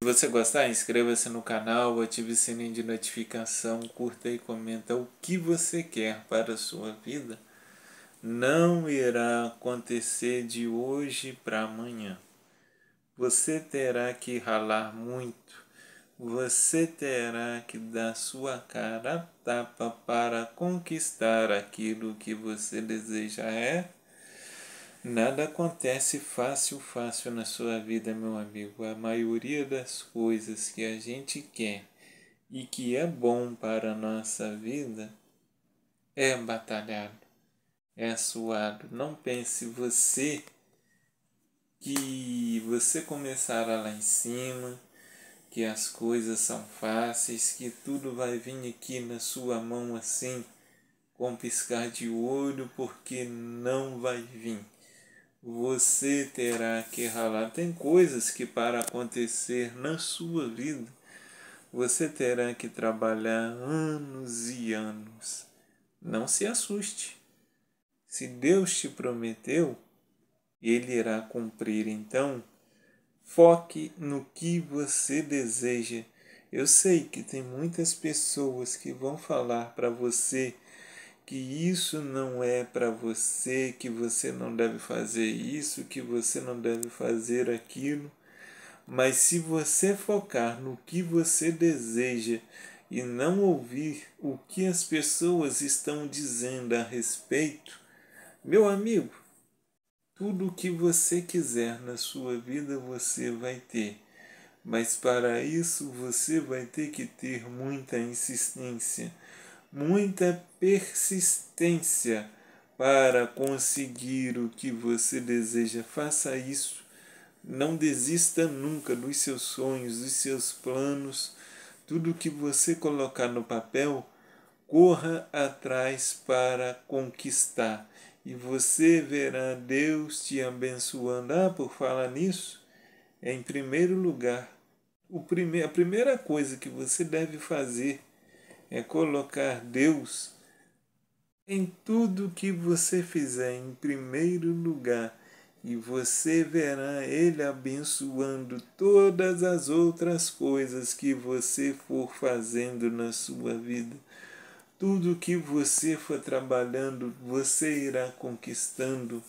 Se você gostar, inscreva-se no canal, ative o sininho de notificação, curta e comenta o que você quer para a sua vida. Não irá acontecer de hoje para amanhã. Você terá que ralar muito. Você terá que dar sua cara a tapa para conquistar aquilo que você deseja é Nada acontece fácil, fácil na sua vida, meu amigo. A maioria das coisas que a gente quer e que é bom para a nossa vida é batalhado, é suado. Não pense você que você começará lá em cima, que as coisas são fáceis, que tudo vai vir aqui na sua mão assim, com piscar de olho, porque não vai vir você terá que ralar. Tem coisas que para acontecer na sua vida, você terá que trabalhar anos e anos. Não se assuste. Se Deus te prometeu, ele irá cumprir. Então, foque no que você deseja. Eu sei que tem muitas pessoas que vão falar para você que isso não é para você, que você não deve fazer isso, que você não deve fazer aquilo. Mas se você focar no que você deseja e não ouvir o que as pessoas estão dizendo a respeito, meu amigo, tudo o que você quiser na sua vida você vai ter. Mas para isso você vai ter que ter muita insistência muita persistência para conseguir o que você deseja. Faça isso. Não desista nunca dos seus sonhos, dos seus planos. Tudo que você colocar no papel, corra atrás para conquistar. E você verá Deus te abençoando. Ah, por falar nisso, é em primeiro lugar. O prime a primeira coisa que você deve fazer é colocar Deus em tudo que você fizer em primeiro lugar e você verá Ele abençoando todas as outras coisas que você for fazendo na sua vida. Tudo que você for trabalhando, você irá conquistando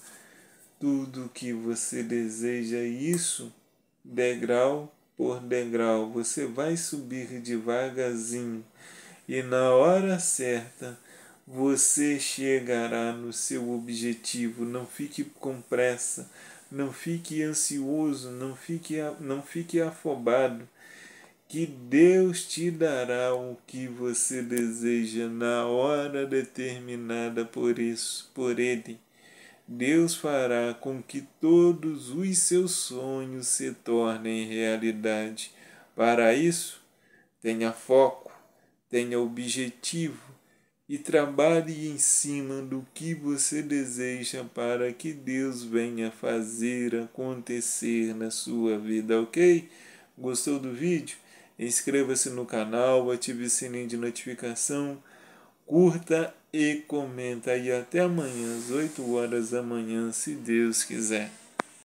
tudo que você deseja, isso, degrau por degrau, você vai subir devagarzinho e na hora certa você chegará no seu objetivo. Não fique com pressa, não fique ansioso, não fique, não fique afobado. Que Deus te dará o que você deseja na hora determinada por isso, por Ele. Deus fará com que todos os seus sonhos se tornem realidade. Para isso, tenha foco tenha objetivo e trabalhe em cima do que você deseja para que Deus venha fazer acontecer na sua vida, ok? Gostou do vídeo? Inscreva-se no canal, ative o sininho de notificação, curta e comenta. E até amanhã, às 8 horas da manhã, se Deus quiser.